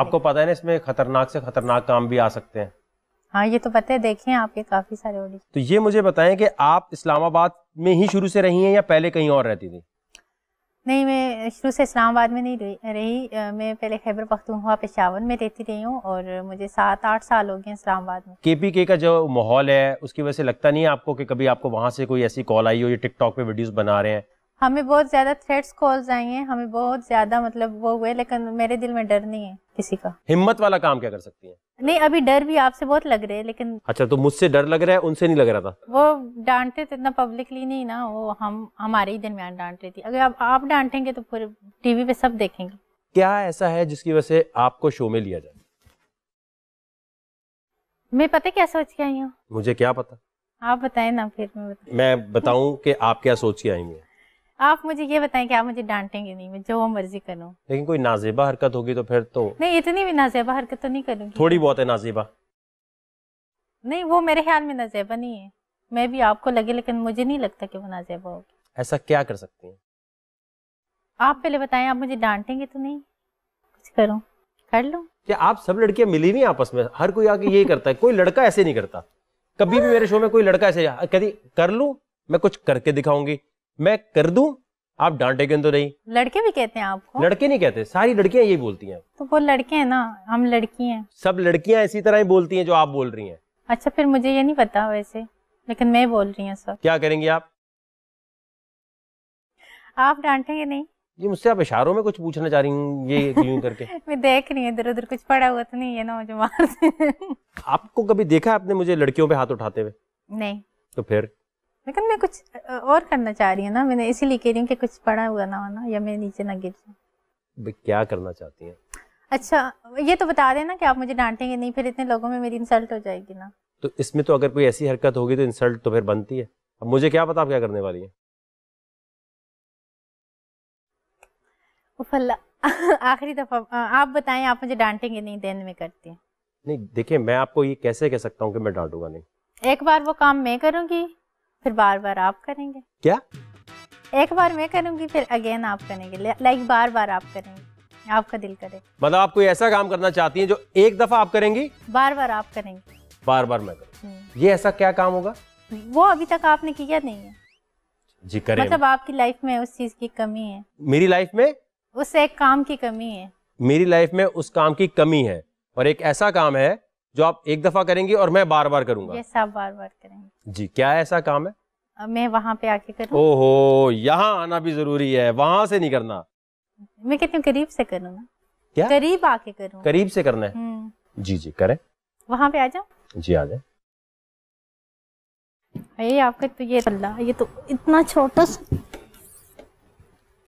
आपको पता है ना इसमें खतरनाक से खतरनाक काम भी आ सकते हैं हाँ ये तो पता है देखे आपके काफी सारे ऑडिशन तो ये मुझे बताएं कि आप इस्लामाबाद में ही शुरू से रही हैं या पहले कहीं और रहती थी नहीं मैं शुरू से इस्लामाबाद में नहीं रही, मैं पहले खैबर पख्तूनख्वा पेशावर में रहती रही हूँ और मुझे सात आठ साल हो गए इस्लामाबाद में केपीके के का जो माहौल है उसकी वजह से लगता नहीं है आपको कि कभी आपको वहाँ से कोई ऐसी कॉल आई हो ये टिकटॉक पे वीडियोस बना रहे हैं हमें बहुत ज़्यादा थ्रेट्स कॉल्स आई हैं हमें बहुत ज़्यादा मतलब वो हुए लेकिन मेरे दिल में डर नहीं है किसी का हिम्मत वाला काम क्या कर सकती है नहीं अभी डर भी आपसे बहुत लग रहे हैं लेकिन अच्छा तो मुझसे डर लग रहा है उनसे नहीं लग रहा था वो डांटते थे इतना पब्लिकली नहीं ना वो हम हमारे ही दरमियान डांट रही थी अगर आप आप डांटेंगे तो फिर टीवी पे सब देखेंगे क्या ऐसा है जिसकी वजह से आपको शो में लिया जाए मैं पता क्या सोच के आई हूँ मुझे क्या पता आप बताए ना फिर मैं बताऊँ की आप क्या सोच के आई हुई आप मुझे ये बताएं कि आप मुझे डांटेंगे नहीं मैं जो मर्जी करूँ लेकिन कोई नाजेबा हरकत होगी तो फिर तो नहीं इतनी भी नाजेबा हरकत तो नहीं करूंगी थोड़ी बहुत है नाजेबा नहीं वो मेरे ख्याल में नाजेबा नहीं है मैं भी आपको लगे लेकिन मुझे नहीं लगता कि वो नाजेबा होगी ऐसा क्या कर सकती हैं आप पहले बताएं आप मुझे डांटेंगे तो नहीं कुछ करो कर लो क्या आप सब लड़कियां मिली नहीं आपस में हर कोई आके यही करता है कोई लड़का ऐसे नहीं करता कभी भी मेरे शो में कोई लड़का ऐसे कहती कर लू मैं कुछ करके दिखाऊंगी मैं कर दू आप डांटे क्यों तो नहीं लड़के भी कहते हैं आपको लड़के नहीं कहते सारी लड़कियां यही बोलती हैं तो वो लड़के हैं ना हम लड़की हैं सब लड़कियां इसी तरह ही बोलती हैं जो आप बोल रही हैं अच्छा फिर मुझे ये नहीं पता वैसे लेकिन मैं बोल रही हूँ सब क्या करेंगी आप आप डांटेंगे नहीं ये मुझसे आप इशारों में कुछ पूछना चाह रही हूँ ये यूं करके मैं देख रही हूँ इधर उधर कुछ पड़ा हुआ तो नहीं है ना मुझे आपको कभी देखा आपने मुझे लड़कियों पे हाथ उठाते हुए नहीं तो फिर लेकिन मैं कुछ और करना चाह रही हूँ ना मैंने इसीलिए कह रही हूँ कि कुछ पड़ा हुआ ना होना या मैं नीचे ना गिर जाऊँ क्या करना चाहती हैं अच्छा ये तो बता देना कि आप मुझे डांटेंगे नहीं फिर इतने लोगों में मेरी इंसल्ट हो जाएगी ना तो इसमें तो अगर कोई ऐसी हरकत होगी तो इंसल्ट तो फिर बनती है अब मुझे क्या पता आप क्या करने वाली हैं आखिरी दफा आप बताएं आप मुझे डांटेंगे नहीं देन में करती हैं नहीं देखिए मैं आपको ये कैसे कह सकता हूँ कि मैं डांटूंगा नहीं एक बार वो काम मैं करूँगी फिर बार बार आप करेंगे क्या एक बार मैं करूंगी फिर अगेन आप करेंगे लाइक बार बार आप करेंगे आपका दिल करे मतलब आप कोई ऐसा काम करना चाहती हैं जो एक दफा आप करेंगी बार बार आप करेंगे बार बार मैं हम्म। ये ऐसा क्या काम होगा वो अभी तक आपने किया नहीं है जी करें मतलब आपकी लाइफ में उस चीज की कमी है मेरी लाइफ में उस एक काम की कमी है मेरी लाइफ में उस काम की कमी है और एक ऐसा काम है जो आप एक दफा करेंगे और मैं बार बार करूंगा yes, आप बार बार करेंगे जी क्या ऐसा काम है मैं वहाँ पे आके करूँ ओहो यहाँ आना भी जरूरी है वहाँ से नहीं करना मैं कहती हूँ करीब से करूँगा क्या करीब आके करूँ करीब से करना है हम्म। जी जी करें वहाँ पे आ जाओ जी आ जाए अरे आपका तो ये अल्लाह ये तो इतना छोटा सा